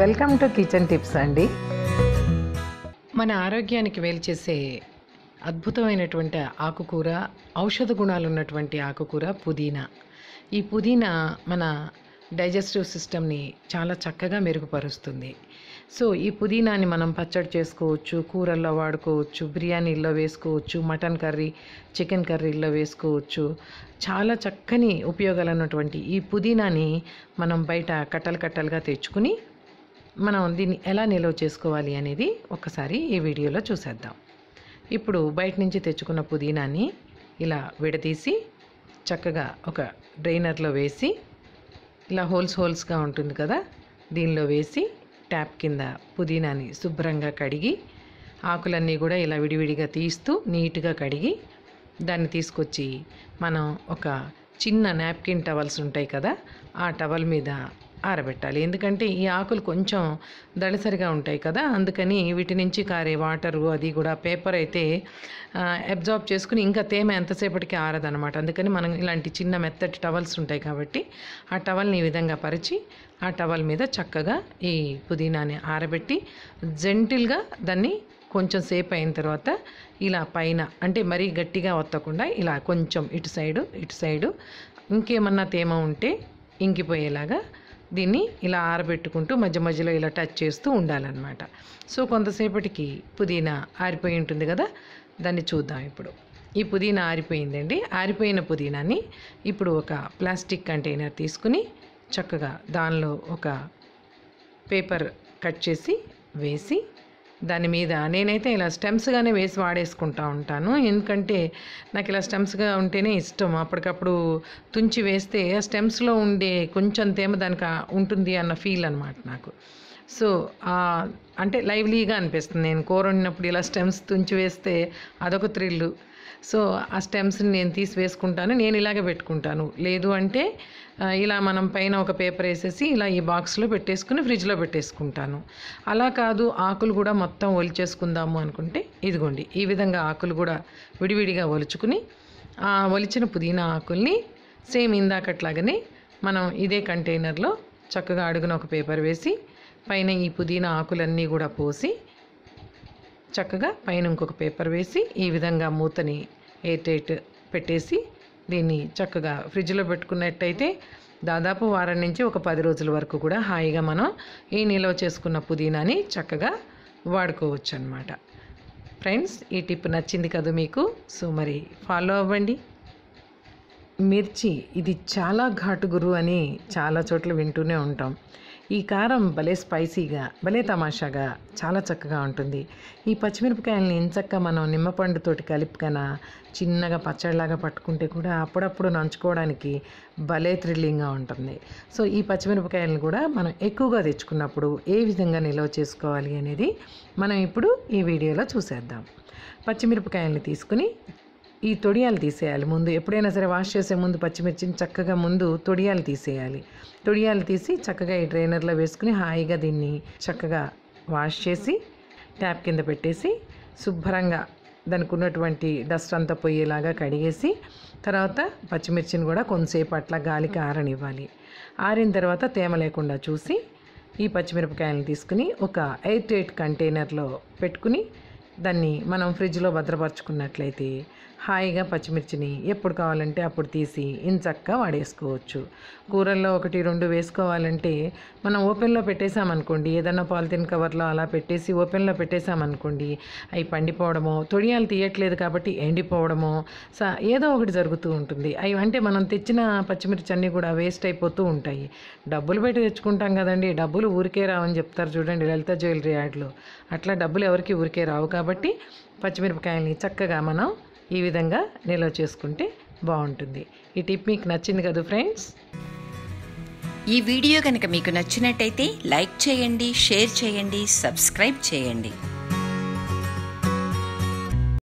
welcome to kitchen tips అండి మన ఆరోగ్యానికి చేసే అద్భుతమైనటువంటి ఆకుకూర ఔషధ గుణాలు ఉన్నటువంటి ఆకుకూర పుదీనా ఈ పుదీనా మన డైజెస్టివ్ సిస్టమ్ని చాలా చక్కగా మెరుగుపరుస్తుంది సో ఈ పుదీనాని మనం పచ్చడి చేసుకోవచ్చు కూరల్లో వాడుకోవచ్చు బిర్యానీల్లో వేసుకోవచ్చు మటన్ కర్రీ చికెన్ కర్రీల్లో వేసుకోవచ్చు చాలా చక్కని ఉపయోగాలు ఉన్నటువంటి ఈ పుదీనాని మనం బయట కట్టలు కట్టలుగా తెచ్చుకుని మనం దీన్ని ఎలా నిల్వ చేసుకోవాలి అనేది ఒకసారి ఈ వీడియోలో చూసేద్దాం ఇప్పుడు బయట నుంచి తెచ్చుకున్న పుదీనాని ఇలా విడదీసి చక్కగా ఒక డ్రైనర్లో వేసి ఇలా హోల్స్ హోల్స్గా ఉంటుంది కదా దీనిలో వేసి ట్యాప్ కింద పుదీనాని శుభ్రంగా కడిగి ఆకులన్నీ కూడా ఇలా విడివిడిగా తీస్తూ నీట్గా కడిగి దాన్ని తీసుకొచ్చి మనం ఒక చిన్న నాప్కిన్ టవల్స్ ఉంటాయి కదా ఆ టవల్ మీద ఆరబెట్టాలి ఎందుకంటే ఈ ఆకులు కొంచెం దళసరిగా ఉంటాయి కదా అందుకని వీటి నుంచి కారే వాటరు అది కూడా పేపర్ అయితే అబ్జార్బ్ చేసుకుని ఇంకా తేమ ఎంతసేపటికి ఆరదనమాట అందుకని మనం ఇలాంటి చిన్న మెత్తటి టవల్స్ ఉంటాయి కాబట్టి ఆ టవల్ని ఈ విధంగా పరిచి ఆ టవల్ మీద చక్కగా ఈ పుదీనాని ఆరబెట్టి జెంటిల్గా దాన్ని కొంచెం సేపు అయిన తర్వాత ఇలా పైన అంటే మరీ గట్టిగా వత్తకుండా ఇలా కొంచెం ఇటు సైడు ఇటు సైడు ఇంకేమన్నా తేమ ఉంటే ఇంకిపోయేలాగా దీన్ని ఇలా ఆరబెట్టుకుంటూ మధ్య మధ్యలో ఇలా టచ్ చేస్తూ ఉండాలన్నమాట సో కొంతసేపటికి పుదీనా ఆరిపోయి ఉంటుంది కదా దాన్ని చూద్దాం ఇప్పుడు ఈ పుదీనా ఆరిపోయిందండి ఆరిపోయిన పుదీనాని ఇప్పుడు ఒక ప్లాస్టిక్ కంటైనర్ తీసుకుని చక్కగా దానిలో ఒక పేపర్ కట్ చేసి వేసి దాని మీద నేనైతే ఇలా స్టెమ్స్గానే వేసి వాడేసుకుంటా ఉంటాను ఎందుకంటే నాకు ఇలా స్టెమ్స్గా ఉంటేనే ఇష్టం అప్పటికప్పుడు తుంచి వేస్తే స్టెమ్స్లో ఉండే కొంచెం తేమ దానికి ఉంటుంది అన్న ఫీల్ అనమాట నాకు సో అంటే లైవ్లీగా అనిపిస్తుంది నేను కూర ఉన్నప్పుడు ఇలా స్టెమ్స్ తుంచి వేస్తే అదొక థ్రిల్లు సో ఆ స్టెమ్స్ని నేను తీసి వేసుకుంటాను నేను ఇలాగే పెట్టుకుంటాను లేదు అంటే ఇలా మనం పైన ఒక పేపర్ వేసేసి ఇలా ఈ బాక్స్లో పెట్టేసుకుని ఫ్రిడ్జ్లో పెట్టేసుకుంటాను అలా కాదు ఆకులు కూడా మొత్తం ఒలిచేసుకుందాము అనుకుంటే ఇదిగోండి ఈ విధంగా ఆకులు కూడా విడివిడిగా ఒలుచుకుని ఆ ఒలిచిన పుదీనా ఆకుల్ని సేమ్ ఇందాకట్లాగనే మనం ఇదే కంటైనర్లో చక్కగా అడుగున ఒక పేపర్ వేసి పైన ఈ పుదీనా ఆకులన్నీ కూడా పోసి చక్కగా పైన ఇంకొక పేపర్ వేసి ఈ విధంగా మూతని ఎయిట్ టైట్ పెట్టేసి దీన్ని చక్కగా ఫ్రిడ్జ్లో పెట్టుకున్నట్టయితే దాదాపు వారం నుంచి ఒక పది రోజుల వరకు కూడా హాయిగా మనం ఈ నిల్వ చేసుకున్న పుదీనాని చక్కగా వాడుకోవచ్చు అనమాట ఫ్రెండ్స్ ఈ టిప్ నచ్చింది కదా మీకు సో మరి ఫాలో అవ్వండి మిర్చి ఇది చాలా ఘాటు గురు అని చాలా చోట్ల వింటూనే ఉంటాం ఈ కారం భలే స్పైసీగా భలే తమాషాగా చాలా చక్కగా ఉంటుంది ఈ పచ్చిమిరపకాయలని ఎంచక్క మనం నిమ్మపండుతోటి కలిపికన చిన్నగా పచ్చడిలాగా పట్టుకుంటే కూడా అప్పుడప్పుడు నంచుకోవడానికి భలే థ్రిల్లింగ్గా ఉంటుంది సో ఈ పచ్చిమిరపకాయలను కూడా మనం ఎక్కువగా తెచ్చుకున్నప్పుడు ఏ విధంగా నిల్వ చేసుకోవాలి అనేది మనం ఇప్పుడు ఈ వీడియోలో చూసేద్దాం పచ్చిమిరపకాయలను తీసుకుని ఈ తొడియాలు తీసేయాలి ముందు ఎప్పుడైనా సరే వాష్ చేసే ముందు పచ్చిమిర్చిని చక్కగా ముందు తొడియాలు తీసేయాలి తొడియాలు తీసి చక్కగా ఈ డ్రైనర్లో వేసుకుని హాయిగా దీన్ని చక్కగా వాష్ చేసి ట్యాప్ కింద పెట్టేసి శుభ్రంగా దానికి ఉన్నటువంటి డస్ట్ అంతా పోయేలాగా కడిగేసి తర్వాత పచ్చిమిర్చిని కూడా కొంతసేపు అట్లా గాలికి ఆరనివ్వాలి ఆరిన తర్వాత తేమ లేకుండా చూసి ఈ పచ్చిమిరపకాయలను తీసుకుని ఒక ఎయిట్ ఎయిట్ కంటైనర్లో పెట్టుకుని దాన్ని మనం ఫ్రిడ్జ్లో భద్రపరచుకున్నట్లయితే హాయిగా పచ్చిమిర్చిని ఎప్పుడు కావాలంటే అప్పుడు తీసి ఇంచక్క వాడేసుకోవచ్చు కూరల్లో ఒకటి రెండు వేసుకోవాలంటే మనం ఓపెన్లో పెట్టేశామనుకోండి ఏదైనా పాలిథిన్ కవర్లో అలా పెట్టేసి ఓపెన్లో పెట్టేశామనుకోండి అవి పండిపోవడమో తొడియాలు తీయట్లేదు కాబట్టి ఎండిపోవడమో సా ఏదో ఒకటి జరుగుతూ ఉంటుంది అవి అంటే మనం తెచ్చిన పచ్చిమిర్చి అన్నీ కూడా వేస్ట్ అయిపోతూ ఉంటాయి డబ్బులు పెట్టి తెచ్చుకుంటాం కదండి డబ్బులు ఊరికే రావని చెప్తారు చూడండి లలిత జ్యువెలరీ యాడ్లో అట్లా డబ్బులు ఎవరికి ఊరికే రావు కాబట్టి కాబట్టి పచ్చిమిరపకాయల్ని చక్కగా మనం ఈ విధంగా నిల్వ చేసుకుంటే బాగుంటుంది ఈ టిప్ మీకు నచ్చింది కదా ఫ్రెండ్స్ ఈ వీడియో కనుక మీకు నచ్చినట్టయితే లైక్ చేయండి షేర్ చేయండి సబ్స్క్రైబ్ చేయండి